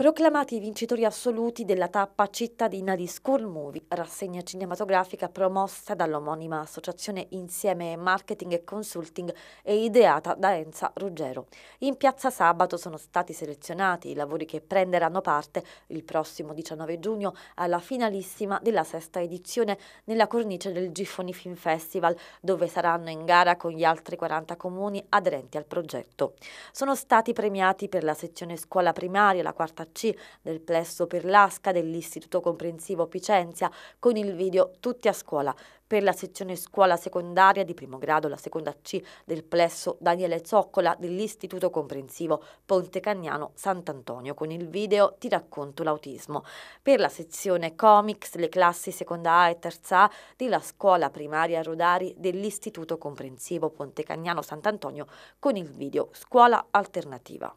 Proclamati i vincitori assoluti della tappa cittadina di School Movie, rassegna cinematografica promossa dall'omonima associazione Insieme Marketing e Consulting e ideata da Enza Ruggero. In piazza sabato sono stati selezionati i lavori che prenderanno parte il prossimo 19 giugno alla finalissima della sesta edizione nella cornice del Giffoni Film Festival, dove saranno in gara con gli altri 40 comuni aderenti al progetto. Sono stati premiati per la sezione scuola primaria, la quarta c del Plesso per l'Asca dell'Istituto Comprensivo Picenzia con il video Tutti a scuola per la sezione scuola secondaria di primo grado, la seconda C del plesso Daniele Zoccola dell'Istituto Comprensivo Ponte Cagnano Sant'Antonio con il video Ti racconto l'autismo. Per la sezione comics, le classi seconda A e terza A della scuola primaria Rodari dell'Istituto Comprensivo Ponte Cagnano Sant'Antonio con il video Scuola Alternativa.